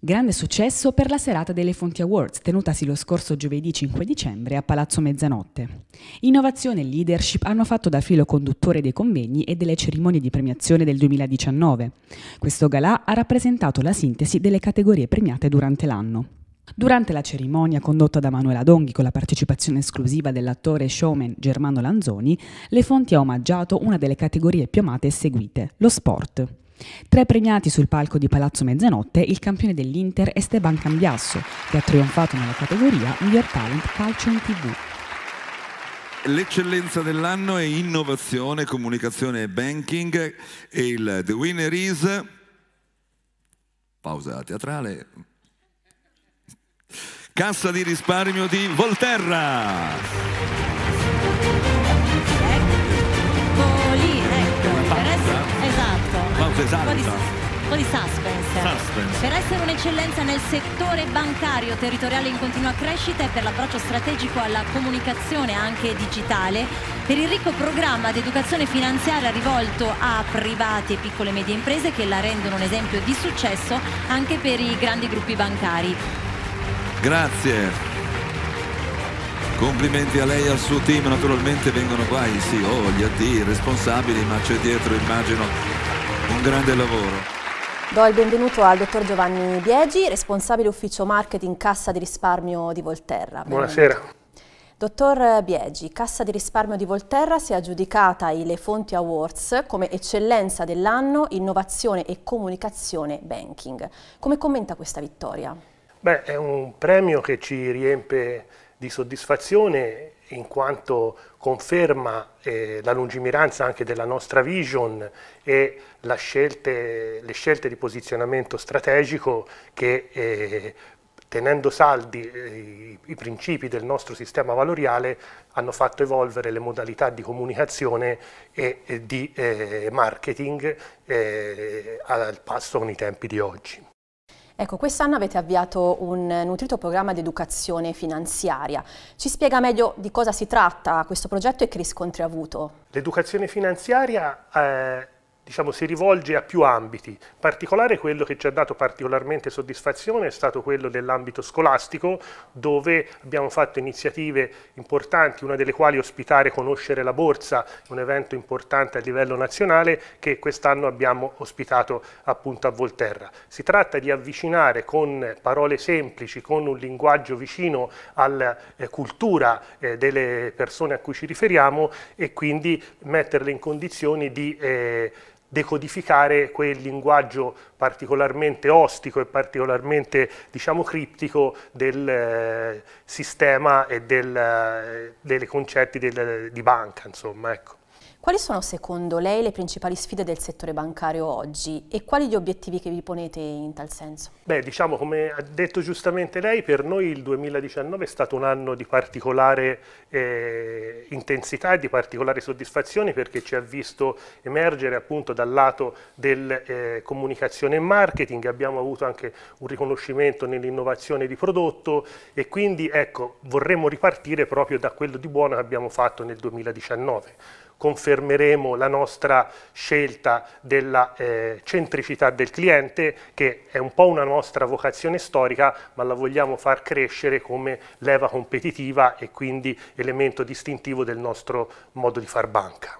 Grande successo per la serata delle Fonti Awards, tenutasi lo scorso giovedì 5 dicembre a Palazzo Mezzanotte. Innovazione e leadership hanno fatto da filo conduttore dei convegni e delle cerimonie di premiazione del 2019. Questo galà ha rappresentato la sintesi delle categorie premiate durante l'anno. Durante la cerimonia condotta da Manuela Donghi con la partecipazione esclusiva dell'attore e showman Germano Lanzoni, Le Fonti ha omaggiato una delle categorie più amate e seguite, lo sport. Tra i premiati sul palco di Palazzo Mezzanotte, il campione dell'Inter Esteban Cambiasso, che ha trionfato nella categoria Miglior Talent Calcio in TV. L'eccellenza dell'anno è innovazione, comunicazione e banking e il The Winner is... Pausa teatrale. Cassa di risparmio di Volterra. esatto, esalta. Un po' di, esatto. un po di suspense. suspense. Per essere un'eccellenza nel settore bancario territoriale in continua crescita e per l'approccio strategico alla comunicazione anche digitale, per il ricco programma di educazione finanziaria rivolto a privati e piccole e medie imprese che la rendono un esempio di successo anche per i grandi gruppi bancari. Grazie. Complimenti a lei e al suo team, naturalmente vengono qua i CEO, gli AD, i responsabili, ma c'è dietro immagino un grande lavoro. Do il benvenuto al dottor Giovanni Biegi, responsabile ufficio marketing Cassa di Risparmio di Volterra. Buonasera. Dottor Biegi, Cassa di Risparmio di Volterra si è aggiudicata i Le Fonti Awards come eccellenza dell'anno innovazione e comunicazione banking. Come commenta questa vittoria? Beh, è un premio che ci riempie di soddisfazione in quanto conferma eh, la lungimiranza anche della nostra vision e scelte, le scelte di posizionamento strategico che eh, tenendo saldi eh, i principi del nostro sistema valoriale hanno fatto evolvere le modalità di comunicazione e, e di eh, marketing eh, al passo con i tempi di oggi. Ecco, quest'anno avete avviato un nutrito programma di educazione finanziaria. Ci spiega meglio di cosa si tratta questo progetto e che riscontri ha avuto? L'educazione finanziaria... Eh diciamo, si rivolge a più ambiti. In particolare quello che ci ha dato particolarmente soddisfazione è stato quello dell'ambito scolastico, dove abbiamo fatto iniziative importanti, una delle quali ospitare Conoscere la Borsa, un evento importante a livello nazionale che quest'anno abbiamo ospitato appunto a Volterra. Si tratta di avvicinare con parole semplici, con un linguaggio vicino alla eh, cultura eh, delle persone a cui ci riferiamo e quindi metterle in condizioni di eh, decodificare quel linguaggio particolarmente ostico e particolarmente diciamo, criptico del eh, sistema e del, eh, dei concetti del, di banca. Insomma, ecco. Quali sono secondo lei le principali sfide del settore bancario oggi e quali gli obiettivi che vi ponete in tal senso? Beh, diciamo come ha detto giustamente lei, per noi il 2019 è stato un anno di particolare eh, intensità e di particolare soddisfazione perché ci ha visto emergere appunto dal lato del eh, comunicazione e marketing, abbiamo avuto anche un riconoscimento nell'innovazione di prodotto e quindi ecco vorremmo ripartire proprio da quello di buono che abbiamo fatto nel 2019 confermeremo la nostra scelta della eh, centricità del cliente che è un po' una nostra vocazione storica ma la vogliamo far crescere come leva competitiva e quindi elemento distintivo del nostro modo di far banca.